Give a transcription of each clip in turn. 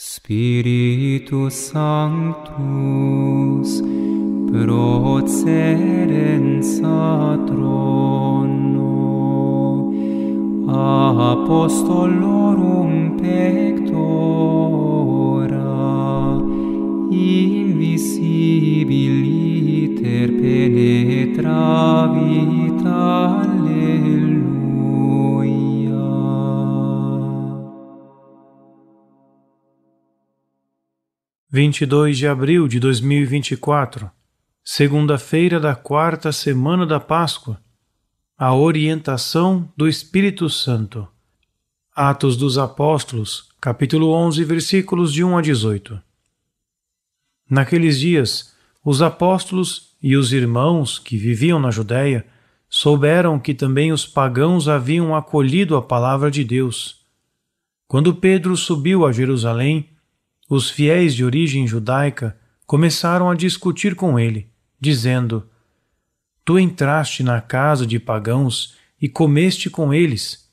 Spiritus Sanctus, procedens a trono, apostolorum pectora, invisibiliter penetravit alleluia. 22 de abril de 2024, segunda-feira da quarta semana da Páscoa, a orientação do Espírito Santo. Atos dos Apóstolos, capítulo 11, versículos de 1 a 18. Naqueles dias, os apóstolos e os irmãos que viviam na Judéia souberam que também os pagãos haviam acolhido a palavra de Deus. Quando Pedro subiu a Jerusalém, os fiéis de origem judaica começaram a discutir com ele, dizendo: Tu entraste na casa de pagãos e comeste com eles.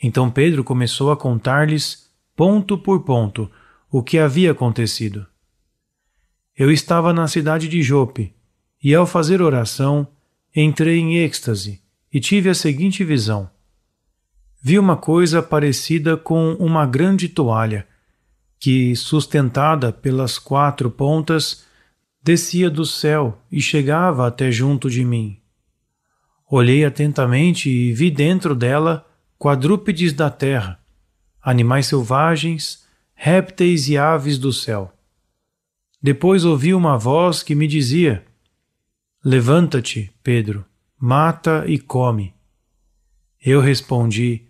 Então Pedro começou a contar-lhes, ponto por ponto, o que havia acontecido. Eu estava na cidade de Jope, e ao fazer oração, entrei em êxtase e tive a seguinte visão. Vi uma coisa parecida com uma grande toalha que, sustentada pelas quatro pontas, descia do céu e chegava até junto de mim. Olhei atentamente e vi dentro dela quadrúpedes da terra, animais selvagens, répteis e aves do céu. Depois ouvi uma voz que me dizia: Levanta-te, Pedro, mata e come. Eu respondi: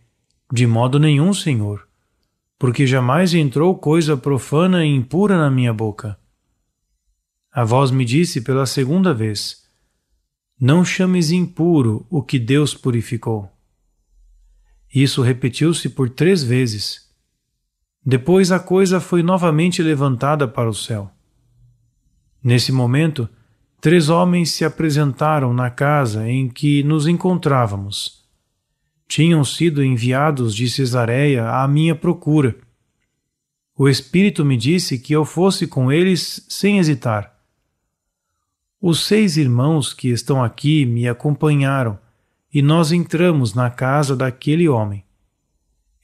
De modo nenhum, Senhor porque jamais entrou coisa profana e impura na minha boca. A voz me disse pela segunda vez: Não chames impuro o que Deus purificou. Isso repetiu-se por três vezes. Depois a coisa foi novamente levantada para o céu. Nesse momento, três homens se apresentaram na casa em que nos encontrávamos tinham sido enviados de Cesareia à minha procura. O Espírito me disse que eu fosse com eles sem hesitar. Os seis irmãos que estão aqui me acompanharam e nós entramos na casa daquele homem.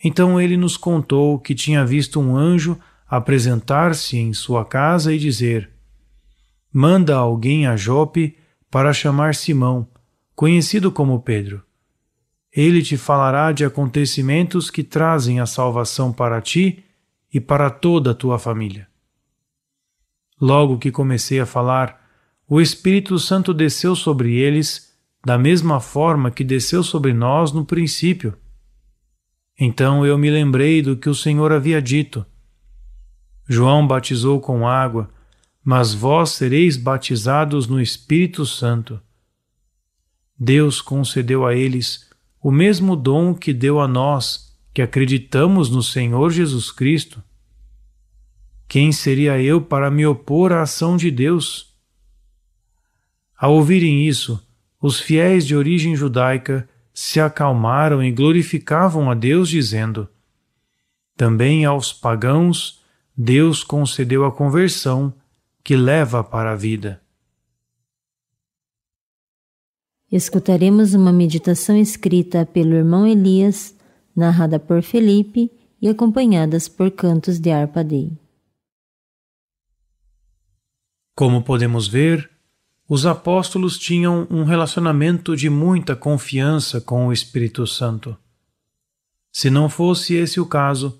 Então ele nos contou que tinha visto um anjo apresentar-se em sua casa e dizer: Manda alguém a Jope para chamar Simão, conhecido como Pedro. Ele te falará de acontecimentos que trazem a salvação para ti e para toda a tua família. Logo que comecei a falar, o Espírito Santo desceu sobre eles da mesma forma que desceu sobre nós no princípio. Então eu me lembrei do que o Senhor havia dito. João batizou com água, mas vós sereis batizados no Espírito Santo. Deus concedeu a eles o mesmo dom que deu a nós que acreditamos no Senhor Jesus Cristo. Quem seria eu para me opor à ação de Deus? Ao ouvirem isso, os fiéis de origem judaica se acalmaram e glorificavam a Deus, dizendo: Também aos pagãos Deus concedeu a conversão que leva para a vida. Escutaremos uma meditação escrita pelo irmão Elias, narrada por Felipe e acompanhadas por cantos de Arpadei. Como podemos ver, os apóstolos tinham um relacionamento de muita confiança com o Espírito Santo. Se não fosse esse o caso,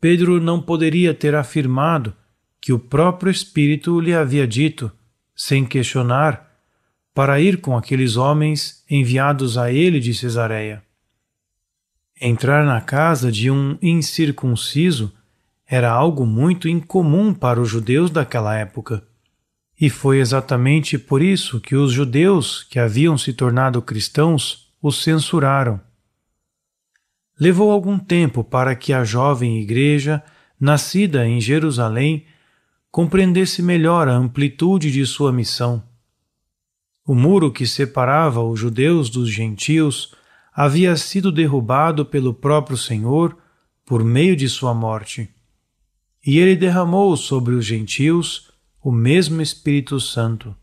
Pedro não poderia ter afirmado que o próprio Espírito lhe havia dito, sem questionar, para ir com aqueles homens enviados a ele de Cesareia. Entrar na casa de um incircunciso era algo muito incomum para os judeus daquela época. E foi exatamente por isso que os judeus que haviam se tornado cristãos o censuraram. Levou algum tempo para que a jovem igreja, nascida em Jerusalém, compreendesse melhor a amplitude de sua missão. O muro que separava os judeus dos gentios havia sido derrubado pelo próprio Senhor por meio de sua morte. E ele derramou sobre os gentios o mesmo Espírito Santo.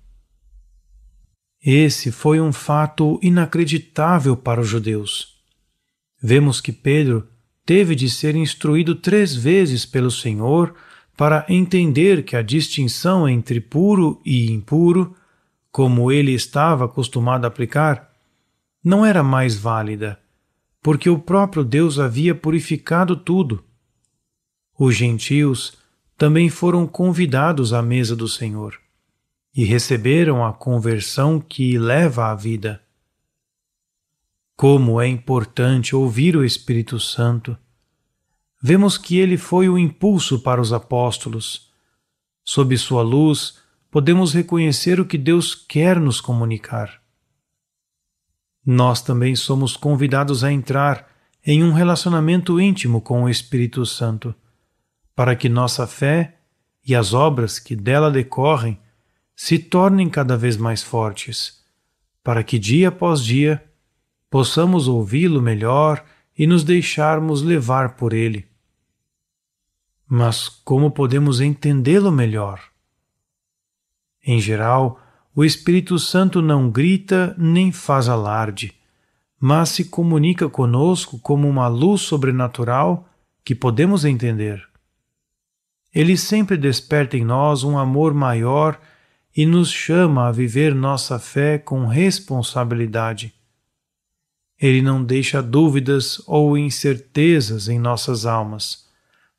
Esse foi um fato inacreditável para os judeus. Vemos que Pedro teve de ser instruído três vezes pelo Senhor para entender que a distinção entre puro e impuro como ele estava acostumado a aplicar, não era mais válida, porque o próprio Deus havia purificado tudo. Os gentios também foram convidados à mesa do Senhor e receberam a conversão que leva à vida. Como é importante ouvir o Espírito Santo! Vemos que ele foi o impulso para os apóstolos. Sob sua luz, podemos reconhecer o que Deus quer nos comunicar. Nós também somos convidados a entrar em um relacionamento íntimo com o Espírito Santo, para que nossa fé e as obras que dela decorrem se tornem cada vez mais fortes, para que dia após dia possamos ouvi-lo melhor e nos deixarmos levar por ele. Mas como podemos entendê-lo melhor? Em geral, o Espírito Santo não grita nem faz alarde, mas se comunica conosco como uma luz sobrenatural que podemos entender. Ele sempre desperta em nós um amor maior e nos chama a viver nossa fé com responsabilidade. Ele não deixa dúvidas ou incertezas em nossas almas,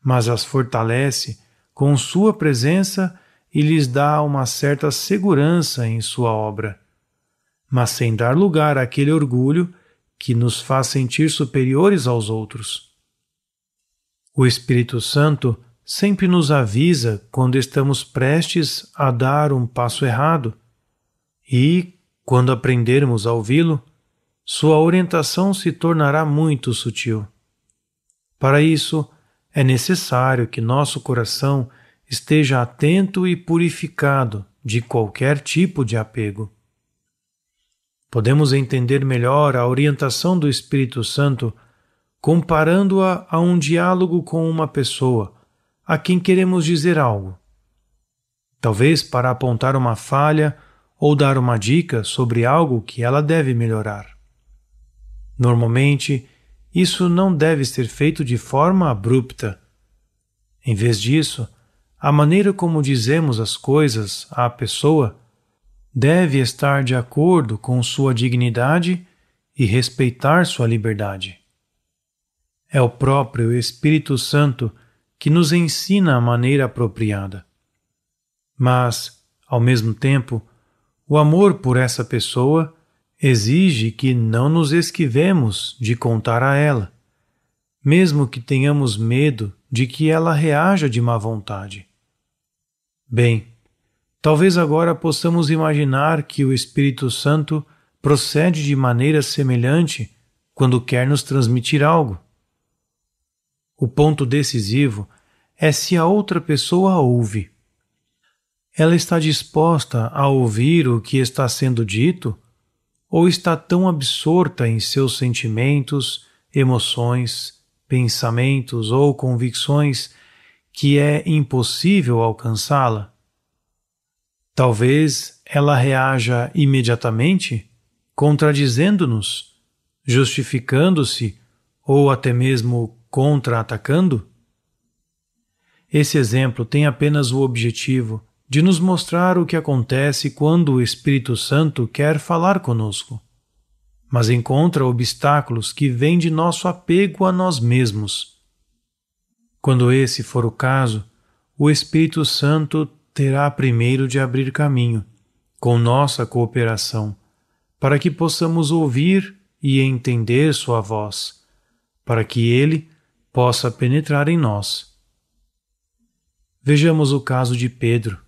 mas as fortalece com Sua presença e lhes dá uma certa segurança em sua obra, mas sem dar lugar àquele orgulho que nos faz sentir superiores aos outros. O Espírito Santo sempre nos avisa quando estamos prestes a dar um passo errado e, quando aprendermos a ouvi-lo, sua orientação se tornará muito sutil. Para isso, é necessário que nosso coração esteja atento e purificado de qualquer tipo de apego. Podemos entender melhor a orientação do Espírito Santo comparando-a a um diálogo com uma pessoa a quem queremos dizer algo. Talvez para apontar uma falha ou dar uma dica sobre algo que ela deve melhorar. Normalmente, isso não deve ser feito de forma abrupta. Em vez disso, a maneira como dizemos as coisas à pessoa deve estar de acordo com sua dignidade e respeitar sua liberdade. É o próprio Espírito Santo que nos ensina a maneira apropriada. Mas, ao mesmo tempo, o amor por essa pessoa exige que não nos esquivemos de contar a ela, mesmo que tenhamos medo de que ela reaja de má vontade. Bem, talvez agora possamos imaginar que o Espírito Santo procede de maneira semelhante quando quer nos transmitir algo. O ponto decisivo é se a outra pessoa ouve. Ela está disposta a ouvir o que está sendo dito ou está tão absorta em seus sentimentos, emoções, pensamentos ou convicções que é impossível alcançá-la? Talvez ela reaja imediatamente, contradizendo-nos, justificando-se ou até mesmo contra-atacando? Esse exemplo tem apenas o objetivo de nos mostrar o que acontece quando o Espírito Santo quer falar conosco, mas encontra obstáculos que vêm de nosso apego a nós mesmos quando esse for o caso, o Espírito Santo terá primeiro de abrir caminho, com nossa cooperação, para que possamos ouvir e entender Sua voz, para que Ele possa penetrar em nós. Vejamos o caso de Pedro.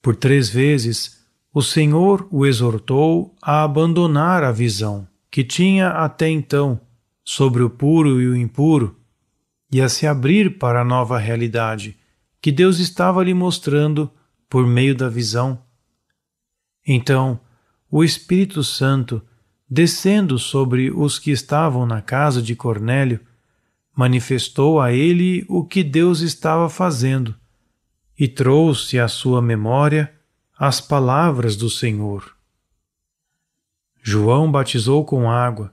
Por três vezes, o Senhor o exortou a abandonar a visão que tinha até então sobre o puro e o impuro e a se abrir para a nova realidade que Deus estava lhe mostrando por meio da visão. Então, o Espírito Santo, descendo sobre os que estavam na casa de Cornélio, manifestou a ele o que Deus estava fazendo e trouxe à sua memória as palavras do Senhor. João batizou com água,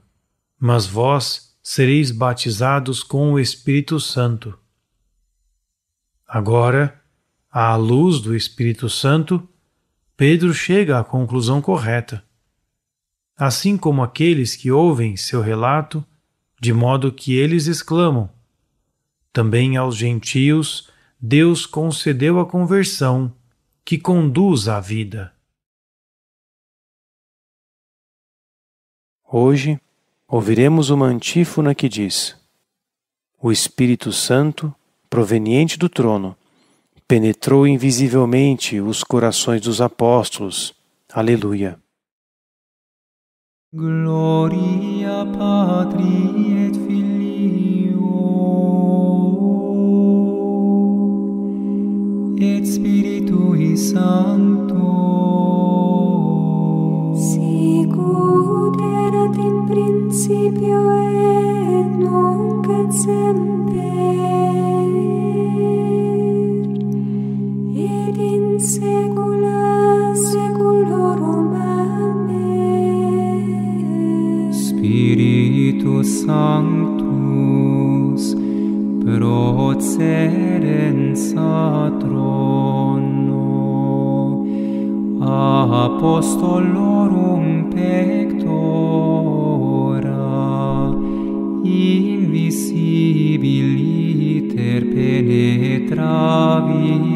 mas vós sereis batizados com o Espírito Santo. Agora, à luz do Espírito Santo, Pedro chega à conclusão correta. Assim como aqueles que ouvem seu relato, de modo que eles exclamam: Também aos gentios Deus concedeu a conversão que conduz à vida. Hoje, ouviremos uma antífona que diz: O Espírito Santo, proveniente do trono, penetrou invisivelmente os corações dos apóstolos. Aleluia. Gloria Patri et Filio et Spiritui Sancto in principio et nunc et semper et in segula segulorum amem Spiritus Sanctus procerens a trono apostolorum pector invisibili penetravi